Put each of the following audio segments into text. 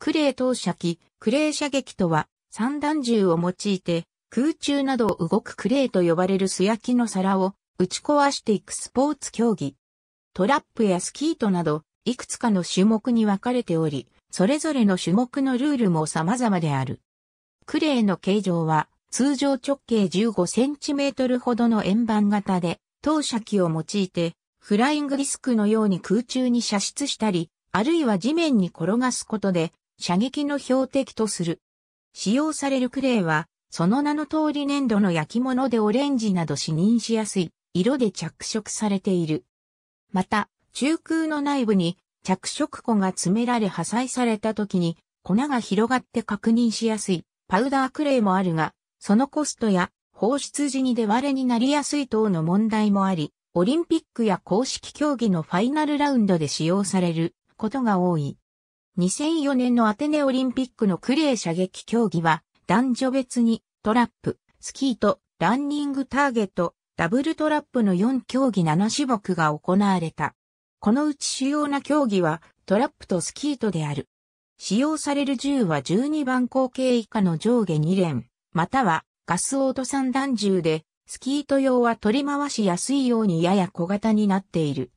クレー投射機、クレー射撃とは、散弾銃を用いて、空中などを動くクレーと呼ばれる素焼きの皿を打ち壊していくスポーツ競技。トラップやスキートなど、いくつかの種目に分かれており、それぞれの種目のルールも様々である。クレーの形状は、通常直径15センチメートルほどの円盤型で、投射機を用いて、フライングディスクのように空中に射出したり、あるいは地面に転がすことで、射撃の標的とする。使用されるクレイは、その名の通り粘土の焼き物でオレンジなど視認しやすい色で着色されている。また、中空の内部に着色粉が詰められ破砕された時に粉が広がって確認しやすいパウダークレイもあるが、そのコストや放出時に出割れになりやすい等の問題もあり、オリンピックや公式競技のファイナルラウンドで使用されることが多い。2004年のアテネオリンピックのクレー射撃競技は、男女別にトラップ、スキーとランニングターゲット、ダブルトラップの4競技7種目が行われた。このうち主要な競技はトラップとスキートである。使用される銃は12番口径以下の上下2連、またはガスオート3。弾銃で、スキート用は取り回しやすいようにやや小型になっている。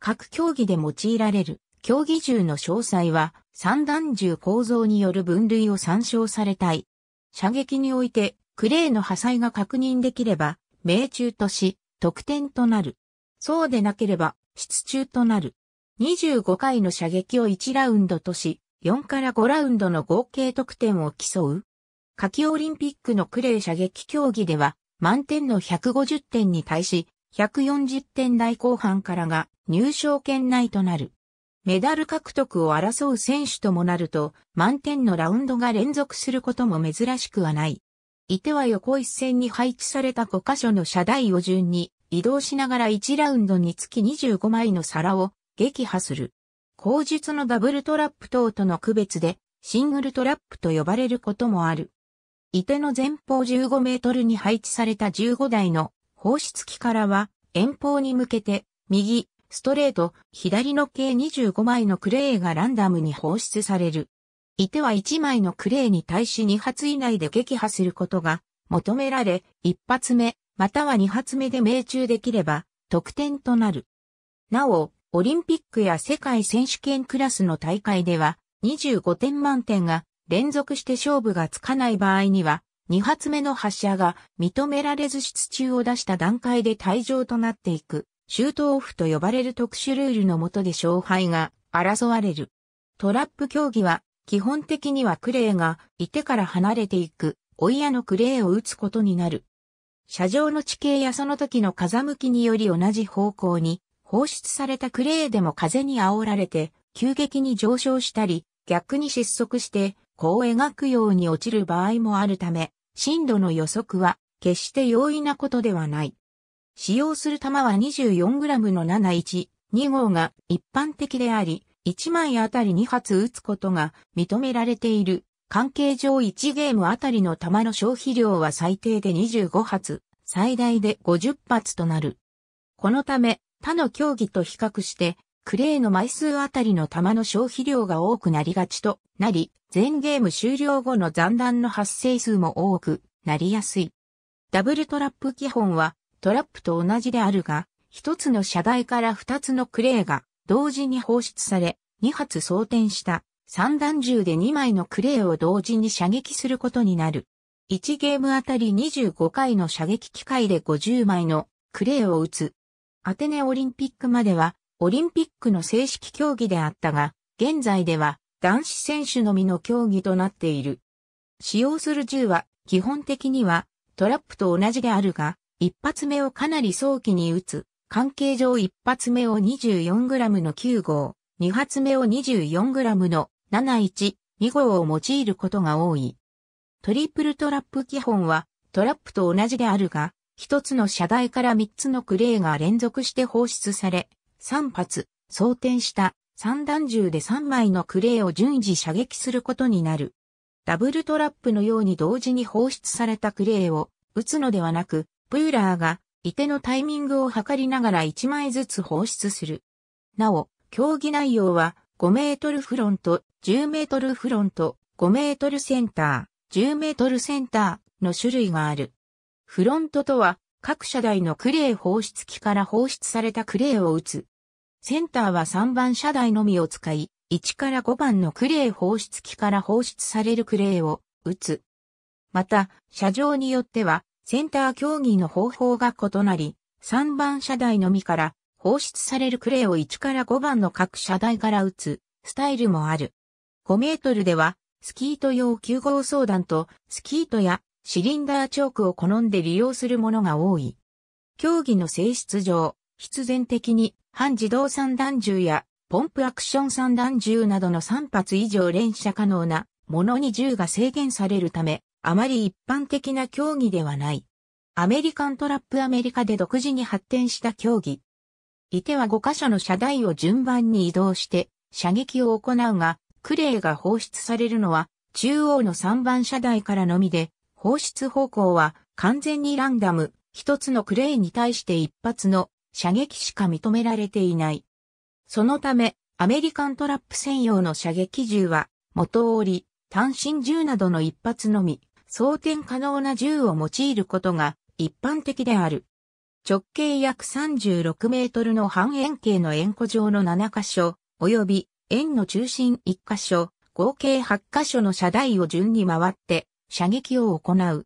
各競技で用いられる競技銃の詳細は、三段銃構造による分類を参照されたい。射撃において、クレーの破砕が確認できれば、命中とし、得点となる。そうでなければ、失中となる。25回の射撃を1ラウンドとし、4から5ラウンドの合計得点を競う。夏季オリンピックのクレー射撃競技では、満点の150点に対し、140点台後半からが入賞圏内となる。メダル獲得を争う選手ともなると、満点のラウンドが連続することも珍しくはない。いては横一線に配置された5箇所の車台を順に移動しながら1ラウンドにつき25枚の皿を撃破する。後述のダブルトラップ等との区別でシングルトラップと呼ばれることもある。いての前方15メートルに配置された15台の放出機からは遠方に向けて右、ストレート、左の計25枚のクレーがランダムに放出される。いては1枚のクレーに対し2発以内で撃破することが求められ、1発目、または2発目で命中できれば、得点となる。なお、オリンピックや世界選手権クラスの大会では、25点満点が連続して勝負がつかない場合には、2発目の発射が認められず出中を出した段階で退場となっていく。シュートオフと呼ばれる特殊ルールの下で勝敗が争われる。トラップ競技は、基本的にはクレーが、いてから離れていく、追い矢のクレーを打つことになる。車上の地形やその時の風向きにより同じ方向に放出されたクレーでも風に煽られて急激に上昇したり逆に失速してこう描くように落ちる場合もあるため震度の予測は決して容易なことではない。使用する弾は 24g の71、2号が一般的であり、1枚あたり2発撃つことが認められている。関係上1ゲームあたりの弾の消費量は最低で25発、最大で50発となる。このため、他の競技と比較して、クレーの枚数あたりの弾の消費量が多くなりがちとなり、全ゲーム終了後の残弾の発生数も多くなりやすい。ダブルトラップ基本は、トラップと同じであるが、一つの射台から二つのクレーが同時に放出され、二発装填した三段銃で二枚のクレーを同時に射撃することになる。1ゲームあたり25回の射撃機会で50枚のクレーを撃つ。アテネオリンピックまではオリンピックの正式競技であったが、現在では男子選手のみの競技となっている。使用する銃は基本的にはトラップと同じであるが、一発目をかなり早期に打つ。関係上一発目を 24g の9号、二発目を 24g の71、2号を用いることが多い。トリプルトラップ基本はトラップと同じであるが、一つの射台から三つのクレーが連続して放出され、三発、装填した三段銃で三枚のクレーを順次射撃することになる。ダブルトラップのように同時に放出されたクレーを撃つのではなく、ブーラーが、いてのタイミングを測りながら1枚ずつ放出する。なお、競技内容は、5メートルフロント、10メートルフロント、5メートルセンター、10メートルセンターの種類がある。フロントとは、各車台のクレー放出機から放出されたクレーを打つ。センターは3番車台のみを使い、1から5番のクレー放出機から放出されるクレーを打つ。また、車上によっては、センター競技の方法が異なり、3番射台のみから放出されるクレーを1から5番の各射台から打つスタイルもある。5メートルではスキート用9号相談とスキートやシリンダーチョークを好んで利用するものが多い。競技の性質上、必然的に半自動散弾銃やポンプアクション散弾銃などの3発以上連射可能なものに銃が制限されるため、あまり一般的な競技ではない。アメリカントラップアメリカで独自に発展した競技。いては5箇所の射台を順番に移動して射撃を行うが、クレイが放出されるのは中央の3番射台からのみで、放出方向は完全にランダム、一つのクレイに対して一発の射撃しか認められていない。そのため、アメリカントラップ専用の射撃銃は、元折り、単身銃などの一発のみ、装填可能な銃を用いることが一般的である。直径約36メートルの半円形の円弧状の7箇所、及び円の中心1箇所、合計8箇所の射台を順に回って射撃を行う。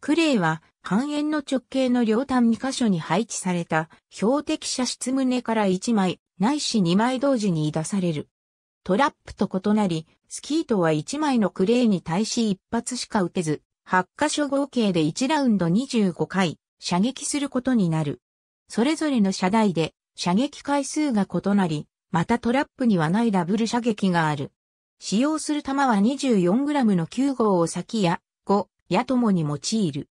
クレイは半円の直径の両端2箇所に配置された標的射出胸から1枚、ないし2枚同時に出される。トラップと異なり、スキートは1枚のクレイに対し1発しか撃てず、8箇所合計で1ラウンド25回射撃することになる。それぞれの射台で射撃回数が異なり、またトラップにはないダブル射撃がある。使用する弾は 24g の9号を先や5やともに用いる。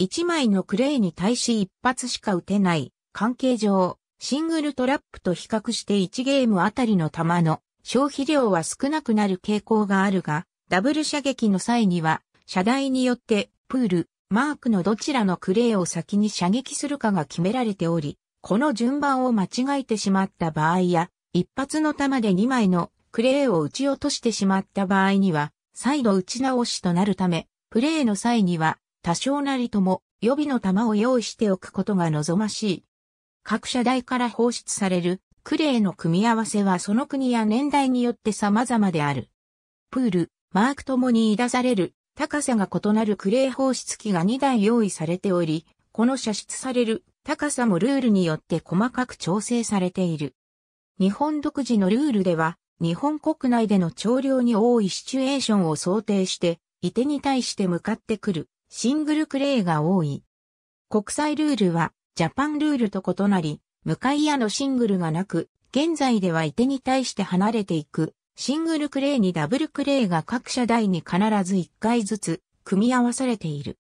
1枚のクレイに対し1発しか撃てない関係上、シングルトラップと比較して1ゲームあたりの弾の消費量は少なくなる傾向があるが、ダブル射撃の際には射台によって、プール、マークのどちらのクレーを先に射撃するかが決められており、この順番を間違えてしまった場合や、一発の弾で2枚のクレーを撃ち落としてしまった場合には、再度撃ち直しとなるため、プレーの際には、多少なりとも予備の弾を用意しておくことが望ましい。各射台から放出されるクレーの組み合わせはその国や年代によって様々である。プール、マークともに出される高さが異なるクレー放出機が2台用意されており、この射出される高さもルールによって細かく調整されている。日本独自のルールでは、日本国内での調量に多いシチュエーションを想定して、伊手に対して向かってくるシングルクレーが多い。国際ルールはジャパンルールと異なり、向かい矢のシングルがなく、現在では伊手に対して離れていくシングルクレーにダブルクレーが各車台に必ず1回ずつ組み合わされている。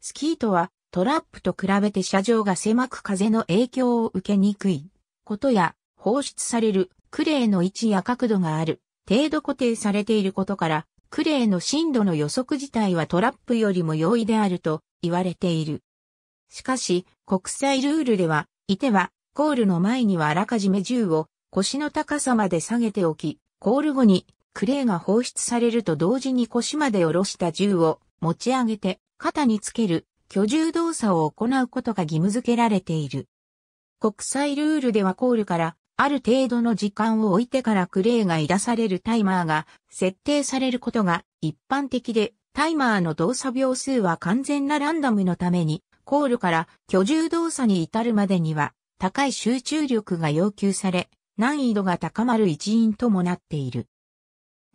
スキートはトラップと比べて車上が狭く風の影響を受けにくいことや放出されるクレーの位置や角度がある程度固定されていることからクレーの震度の予測自体はトラップよりも容易であると言われている。しかし国際ルールでは、いてはゴールの前にはあらかじめ銃を腰の高さまで下げておき、コール後にクレーが放出されると同時に腰まで下ろした銃を持ち上げて肩につける居住動作を行うことが義務付けられている。国際ルールではコールからある程度の時間を置いてからクレーが出されるタイマーが設定されることが一般的でタイマーの動作秒数は完全なランダムのためにコールから居住動作に至るまでには高い集中力が要求され難易度が高まる一因ともなっている。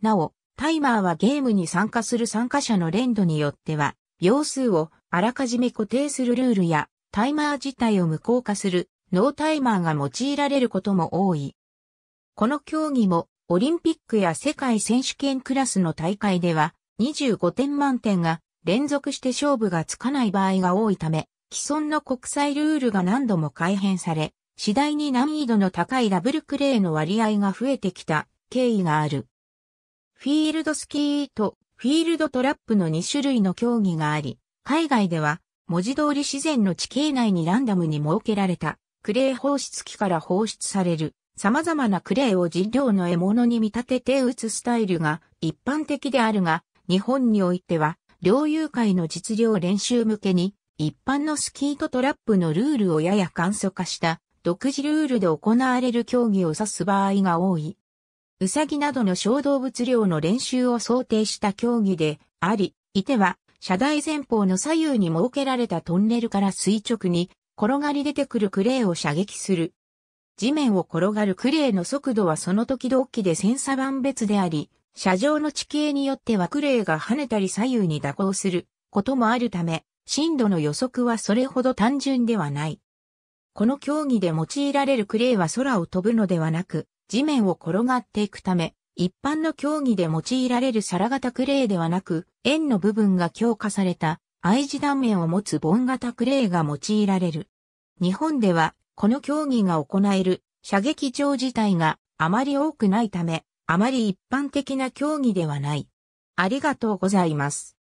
なお、タイマーはゲームに参加する参加者の連度によっては、秒数をあらかじめ固定するルールや、タイマー自体を無効化するノータイマーが用いられることも多い。この競技もオリンピックや世界選手権クラスの大会では25点満点が連続して勝負がつかない場合が多いため、既存の国際ルールが何度も改変され、次第に難易度の高いダブルクレーの割合が増えてきた経緯がある。フィールドスキーとフィールドトラップの2種類の競技があり、海外では文字通り自然の地形内にランダムに設けられたクレー放出機から放出される様々なクレーを人量の獲物に見立てて打つスタイルが一般的であるが、日本においては、猟友会の実量練習向けに、一般のスキートトラップのルールをやや簡素化した独自ルールで行われる競技を指す場合が多い。ウサギなどの小動物量の練習を想定した競技であり、いては、車台前方の左右に設けられたトンネルから垂直に転がり出てくるクレーを射撃する。地面を転がるクレーの速度はその時々で千差万別であり、車上の地形によってはクレーが跳ねたり左右に蛇行することもあるため、震度の予測はそれほど単純ではない。この競技で用いられるクレーは空を飛ぶのではなく、地面を転がっていくため、一般の競技で用いられる皿型クレーではなく、円の部分が強化された I 字断面を持つボン型クレーが用いられる。日本では、この競技が行える射撃場自体があまり多くないため、あまり一般的な競技ではない。ありがとうございます。